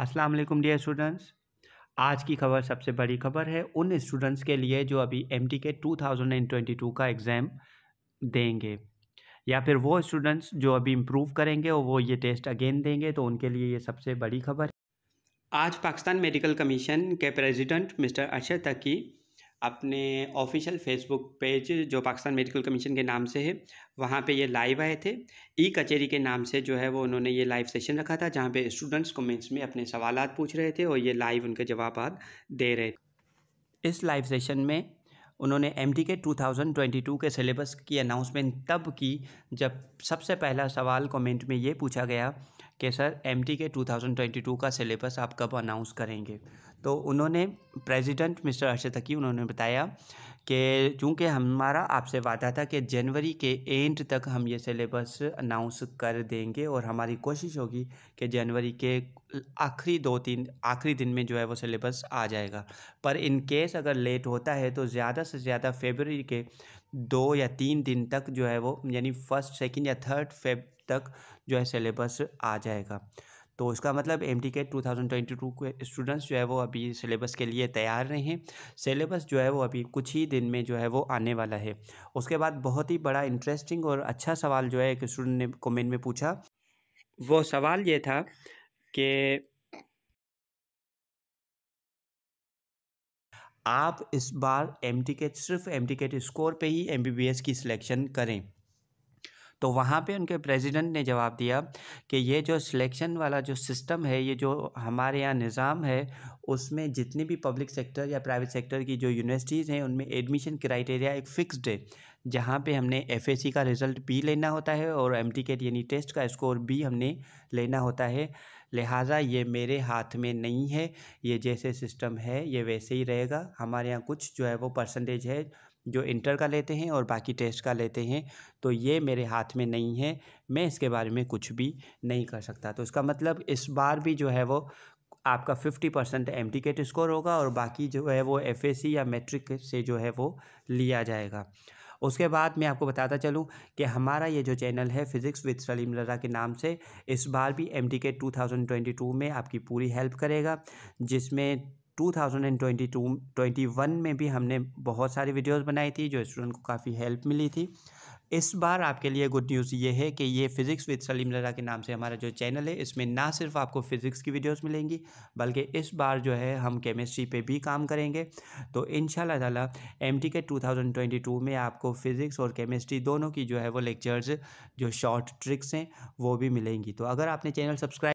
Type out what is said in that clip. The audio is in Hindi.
अस्सलाम वालेकुम डियर स्टूडेंट्स आज की खबर सबसे बड़ी खबर है उन स्टूडेंट्स के लिए जो अभी एम टी के two thousand and twenty two का एग्ज़ाम देंगे या फिर वो स्टूडेंट्स जो अभी इम्प्रूव करेंगे और वो ये टेस्ट अगेन देंगे तो उनके लिए ये सबसे बड़ी खबर आज पाकिस्तान मेडिकल कमीशन के प्रेसिडेंट मिस्टर अरशद तकी अपने ऑफिशियल फेसबुक पेज जो पाकिस्तान मेडिकल कमीशन के नाम से है वहाँ पे ये लाइव आए थे ई कचेरी के नाम से जो है वो उन्होंने ये लाइव सेशन रखा था जहाँ पे स्टूडेंट्स कमेंट्स में अपने सवाल पूछ रहे थे और ये लाइव उनके जवाब दे रहे थे इस लाइव सेशन में उन्होंने एम टी के टू थाउजेंड ट्वेंटी टू के सिलेबस की अनाउंसमेंट तब की जब सबसे पहला सवाल कमेंट में ये पूछा गया कि सर एम के 2022 का सिलेबस आप कब अनाउंस करेंगे तो उन्होंने प्रेसिडेंट मिस्टर अर्शद तकी उन्होंने बताया कि चूंकि हमारा आपसे वादा था कि जनवरी के एंड तक हम ये सिलेबस अनाउंस कर देंगे और हमारी कोशिश होगी कि जनवरी के आखिरी दो तीन आखिरी दिन में जो है वो सिलेबस आ जाएगा पर इन केस अगर लेट होता है तो ज़्यादा से ज़्यादा फेबररी के दो या तीन दिन तक जो है वो यानी फर्स्ट सेकंड या थर्ड फेब तक जो है सिलेबस आ जाएगा तो इसका मतलब एम टी के टू थाउजेंड ट्वेंटी टू के स्टूडेंट्स जो है वो अभी सिलेबस के लिए तैयार रहे हैं सिलेबस जो है वो अभी कुछ ही दिन में जो है वो आने वाला है उसके बाद बहुत ही बड़ा इंटरेस्टिंग और अच्छा सवाल जो है एक स्टूडेंट ने कमेंट में पूछा वो सवाल ये था कि आप इस बार एम टी के सिर्फ एम टी के स्कोर पे ही एम बी बी एस की सिलेक्शन करें तो वहाँ पे उनके प्रेसिडेंट ने जवाब दिया कि ये जो सिलेक्शन वाला जो सिस्टम है ये जो हमारे यहाँ निज़ाम है उसमें जितनी भी पब्लिक सेक्टर या प्राइवेट सेक्टर की जो यूनिवर्सिटीज़ हैं उनमें एडमिशन क्राइटेरिया एक फ़िक्स्ड है जहाँ पे हमने एफ का रिज़ल्ट बी लेना होता है और एम कैट यानी टेस्ट का स्कोर बी हमने लेना होता है लिहाजा ये मेरे हाथ में नहीं है ये जैसे सिस्टम है ये वैसे ही रहेगा हमारे यहाँ कुछ जो है वो परसेंटेज है जो इंटर का लेते हैं और बाकी टेस्ट का लेते हैं तो ये मेरे हाथ में नहीं है मैं इसके बारे में कुछ भी नहीं कर सकता तो इसका मतलब इस बार भी जो है वो आपका fifty percent M T score होगा और बाकी जो है वो एफ या मेट्रिक से जो है वो लिया जाएगा उसके बाद मैं आपको बताता चलूँ कि हमारा ये जो चैनल है फिज़िक्स विद सलीम लर्रा के नाम से इस बार भी एम टी के टू थाउजेंड ट्वेंटी टू में आपकी पूरी हेल्प करेगा जिसमें 2022 21 में भी हमने बहुत सारी वीडियोस बनाई थी जो स्टूडेंट को काफ़ी हेल्प मिली थी इस बार आपके लिए गुड न्यूज़ ये है कि ये फिज़िक्स विद सलीम लड़ा के नाम से हमारा जो चैनल है इसमें ना सिर्फ आपको फ़िज़िक्स की वीडियोस मिलेंगी बल्कि इस बार जो है हम केमिस्ट्री पे भी काम करेंगे तो इन शाला एम टी के 2022 में आपको फ़िज़िक्स और केमिस्ट्री दोनों की जो है वो लेक्चर्स जो शॉर्ट ट्रिक्स हैं वो भी मिलेंगी तो अगर आपने चैनल सब्सक्राइब